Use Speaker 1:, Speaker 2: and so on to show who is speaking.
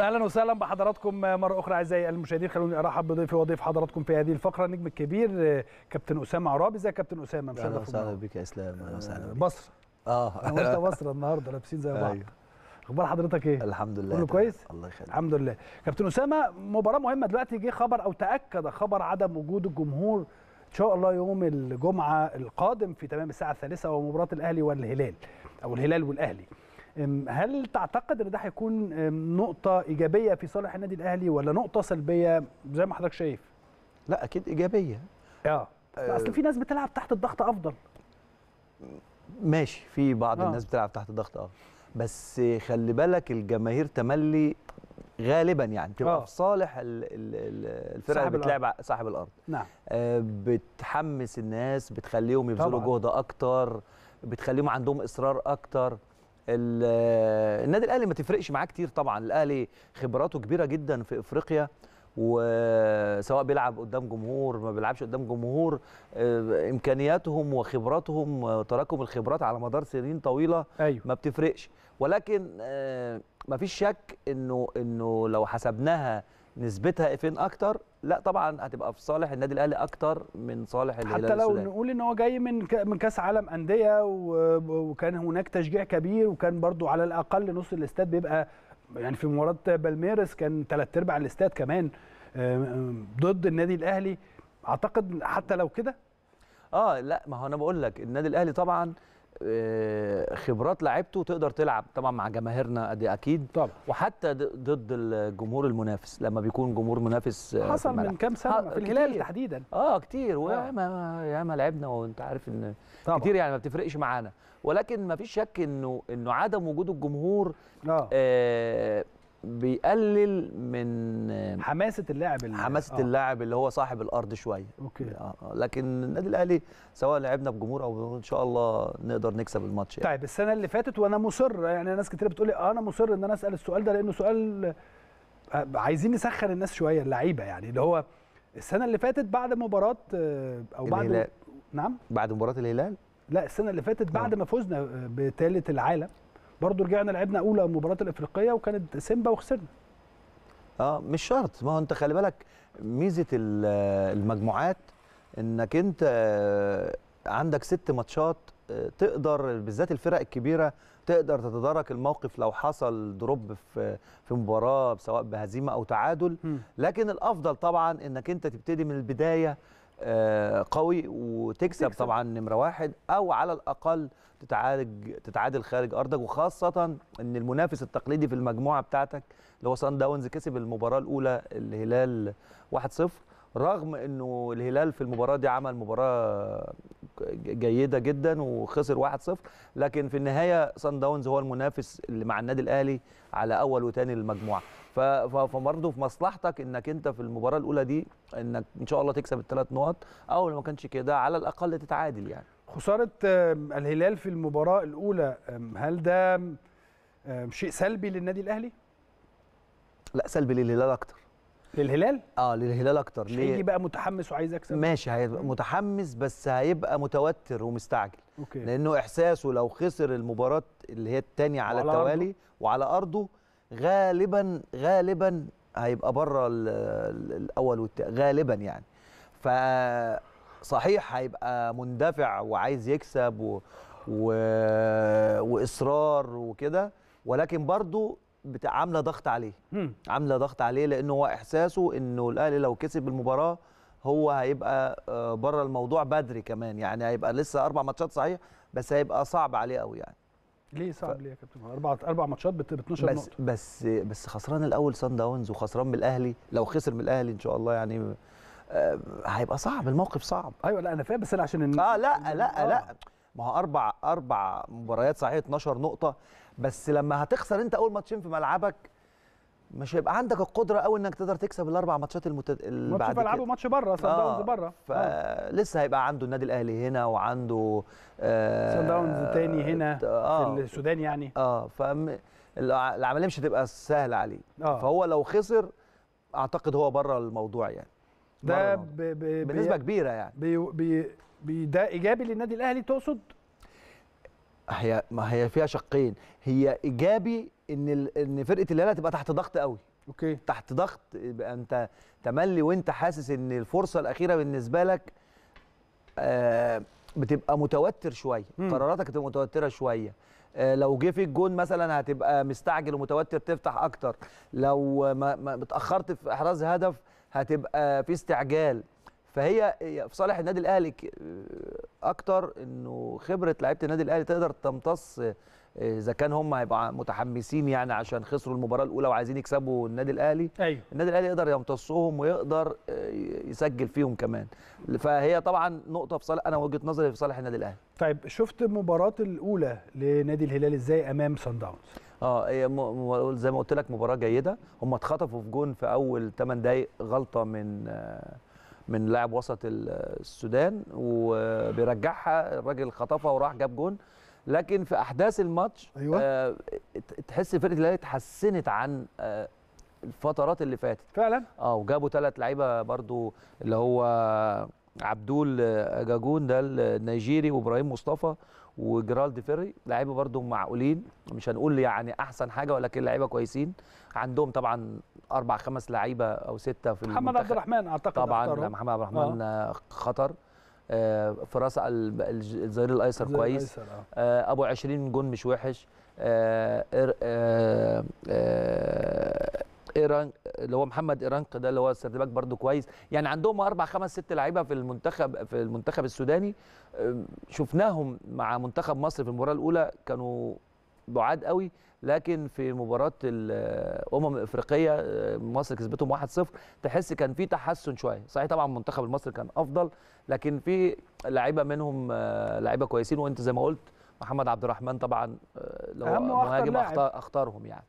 Speaker 1: اهلا وسهلا بحضراتكم مره اخرى اعزائي المشاهدين خلوني ارحب بضيفي وضيف حضراتكم في هذه الفقره النجم الكبير كابتن اسامه عرابي ازيك كابتن اسامه مشرف اهلا وسهلا
Speaker 2: بك يا اسلام اهلا وسهلا مصر
Speaker 1: اه انا وانت مصر النهارده لابسين زي بعض أيوه. اخبار حضرتك ايه الحمد لله كله كويس الله يخليك الحمد لله كابتن اسامه مباراه مهمه دلوقتي جه خبر او تاكد خبر عدم وجود الجمهور ان شاء الله يوم الجمعه القادم في تمام الساعه الثالثه ومباراه الاهلي والهلال او الهلال والاهلي هل تعتقد ان ده هيكون نقطه ايجابيه في صالح النادي الاهلي ولا نقطه سلبيه زي ما حضرتك شايف لا اكيد ايجابيه اه اصل في ناس بتلعب تحت الضغط افضل ماشي
Speaker 2: في بعض آه. الناس بتلعب تحت الضغط افضل بس خلي بالك الجماهير تملي غالبا يعني تبقى آه. في صالح الفرقه اللي بتلعب صاحب الارض نعم آه بتحمس الناس بتخليهم يبذلوا جهد اكتر بتخليهم عندهم اصرار اكتر النادي الاهلي ما تفرقش معاه كتير طبعا الاهلي خبراته كبيره جدا في افريقيا وسواء بيلعب قدام جمهور ما بيلعبش قدام جمهور آه، امكانياتهم وخبراتهم وتراكم الخبرات على مدار سنين طويله أيوه. ما بتفرقش ولكن آه، ما فيش شك انه انه لو حسبناها نسبتها فين اكتر لا طبعا هتبقى في صالح النادي الاهلي اكتر من صالح الهلال حتى لو السوداني.
Speaker 1: نقول ان هو جاي من من كاس عالم انديه وكان هناك تشجيع كبير وكان برضو على الاقل نص الاستاد بيبقى يعني في مباراه بالميرس كان ثلاث ارباع الاستاد كمان آه، ضد النادي الاهلي اعتقد حتى لو كده اه لا ما هو انا بقول لك النادي الاهلي
Speaker 2: طبعا آه، خبرات لعبته تقدر تلعب طبعا مع جماهيرنا دي إيه اكيد طبعا. وحتى ضد الجمهور المنافس لما بيكون جمهور منافس آه، حصل من كام سنه في الهلال تحديدا اه كتير وياما آه. ياما لعبنا وانت عارف ان طبعا. كتير يعني ما بتفرقش معانا ولكن ما فيش شك انه انه عدم وجود الجمهور آه بيقلل من حماسه اللاعب حماسه آه. اللاعب اللي هو صاحب الارض شويه اوكي آه. آه، لكن النادي الاهلي سواء لعبنا بجمهور او ان شاء الله نقدر نكسب
Speaker 1: الماتش يعني. طيب السنه اللي فاتت وانا مصر يعني ناس كتير بتقول لي آه، انا مصر ان انا اسال السؤال ده لانه سؤال آه، عايزين نسخن الناس شويه اللعيبه يعني اللي هو السنه اللي فاتت بعد مباراه او بعد الهلال. نعم
Speaker 2: بعد مباراه الهلال
Speaker 1: لا السنه اللي فاتت بعد ما فزنا بثالث العالم برضه رجعنا لعبنا اولى المباراه الافريقيه وكانت سيمبا وخسرنا اه مش شرط ما هو انت خلي بالك ميزه المجموعات
Speaker 2: انك انت آه، عندك ست ماتشات آه، تقدر بالذات الفرق الكبيره تقدر تتدارك الموقف لو حصل دروب في في مباراه سواء بهزيمه او تعادل لكن الافضل طبعا انك انت تبتدي من البدايه آه، قوي وتكسب طبعا نمره واحد او على الاقل تتعالج تتعادل خارج ارضك وخاصه ان المنافس التقليدي في المجموعه بتاعتك اللي هو سان داونز كسب المباراه الاولى الهلال 1-0 رغم انه الهلال في المباراه دي عمل مباراه جيده جدا وخسر 1-0 لكن في النهايه سان داونز هو المنافس اللي مع النادي الاهلي على اول وثاني المجموعه فبرضه في مصلحتك انك انت في المباراه الاولى دي انك ان شاء الله تكسب الثلاث نقط او لو ما كانش كده على الاقل تتعادل يعني
Speaker 1: خساره الهلال في المباراه الاولى هل ده شيء سلبي للنادي الاهلي
Speaker 2: لا سلبي للهلال اكتر للهلال اه للهلال اكتر ليه هيجي
Speaker 1: بقى متحمس وعايز اكسب
Speaker 2: ماشي هيبقى متحمس بس هيبقى متوتر ومستعجل أوكي. لانه احساسه لو خسر المباراه اللي هي الثانيه على التوالي أرضه. وعلى ارضه غالبا غالبا هيبقى بره الاول والتاني غالبا يعني ف صحيح هيبقى مندفع وعايز يكسب و... و... واصرار وكده ولكن برضه عامله ضغط عليه عامله ضغط عليه لانه هو احساسه انه الاهلي لو كسب المباراه هو هيبقى آه، بره الموضوع بدري كمان يعني هيبقى لسه اربع ماتشات صحيح بس هيبقى صعب عليه قوي يعني
Speaker 1: ليه صعب ف... ليه يا كابتن اربع اربع ماتشات ب 12 بس نقطه بس بس خسران
Speaker 2: الاول سان داونز وخسران من الاهلي لو خسر من الاهلي ان شاء الله يعني آه، هيبقى صعب
Speaker 1: الموقف صعب ايوه لا انا فاهم بس انا عشان إن... اه لا لا آه. لا
Speaker 2: ما هو اربع اربع مباريات صحيح 12 نقطه بس لما هتخسر انت اول ماتشين في ملعبك مش هيبقى عندك القدره قوي انك تقدر تكسب الاربع ماتشات المتد... اللي بعد كده ماتش
Speaker 1: ماتش بره آه، سان داونز آه بره
Speaker 2: فلسه هيبقى عنده النادي الاهلي هنا وعنده آه سان داونز تاني آه، هنا آه في السودان يعني اه فالعمليه مش هتبقى سهله عليه آه فهو لو خسر اعتقد هو بره الموضوع يعني
Speaker 1: ده ب... ب... بنسبه كبيره يعني بي... بي ده ايجابي للنادي الاهلي تقصد
Speaker 2: هي ما هي فيها شقين هي ايجابي ان ان فرقه الهلال هتبقى تحت ضغط قوي اوكي تحت ضغط يبقى انت تملي وانت حاسس ان الفرصه الاخيره بالنسبه لك آه بتبقى متوتر شويه قراراتك بتبقى متوتره شويه آه لو جه فيك جون مثلا هتبقى مستعجل ومتوتر تفتح اكتر لو ما, ما اتاخرت في احراز هدف هتبقى في استعجال فهي في صالح النادي الاهلي اكتر انه خبره لعيبه النادي الاهلي تقدر تمتص آه، اذا كان هم هيبقوا متحمسين يعني عشان خسروا المباراه الاولى وعايزين يكسبوا النادي الاهلي أيوه. النادي الاهلي يقدر يمتصهم ويقدر آه، يسجل فيهم كمان فهي طبعا نقطه في صالح انا وجهه نظري في صالح النادي الاهلي
Speaker 1: طيب شفت المباراه الاولى لنادي الهلال ازاي امام سان داونز
Speaker 2: اه زي ما قلت لك مباراه جيده هم اتخطفوا في جون في اول 8 دقائق غلطه من آه من لاعب وسط السودان وبيرجعها الراجل خطفها وراح جاب جون لكن في احداث الماتش أيوة. آه تحس فرقه الاهلي اتحسنت عن آه الفترات اللي فاتت فعلا اه وجابوا ثلاث لعيبه برضو اللي هو عبدول اجاجون ده النيجيري وابراهيم مصطفى وجيرالد فيري لعيبه برده معقولين مش هنقول يعني احسن حاجه ولكن لعيبه كويسين عندهم طبعا اربع خمس لعيبه او سته في محمد عبد الرحمن اعتقد طبعا محمد عبد الرحمن آه. خطر آه، فراس الظهير الايسر كويس آه. آه ابو 20 جون مش وحش آه آه آه ايران اللي هو محمد ايران ده اللي هو سيرت باك برده كويس يعني عندهم اربع خمس ست لعيبه في المنتخب في المنتخب السوداني شفناهم مع منتخب مصر في المباراه الاولى كانوا بعاد قوي لكن في مباراه الامم الافريقيه مصر كسبتهم 1-0 تحس كان في تحسن شويه صحيح طبعا المنتخب المصري كان افضل لكن في لعيبه منهم لعيبه كويسين وانت زي ما قلت محمد عبد الرحمن طبعا لو مهاجم اختارهم يعني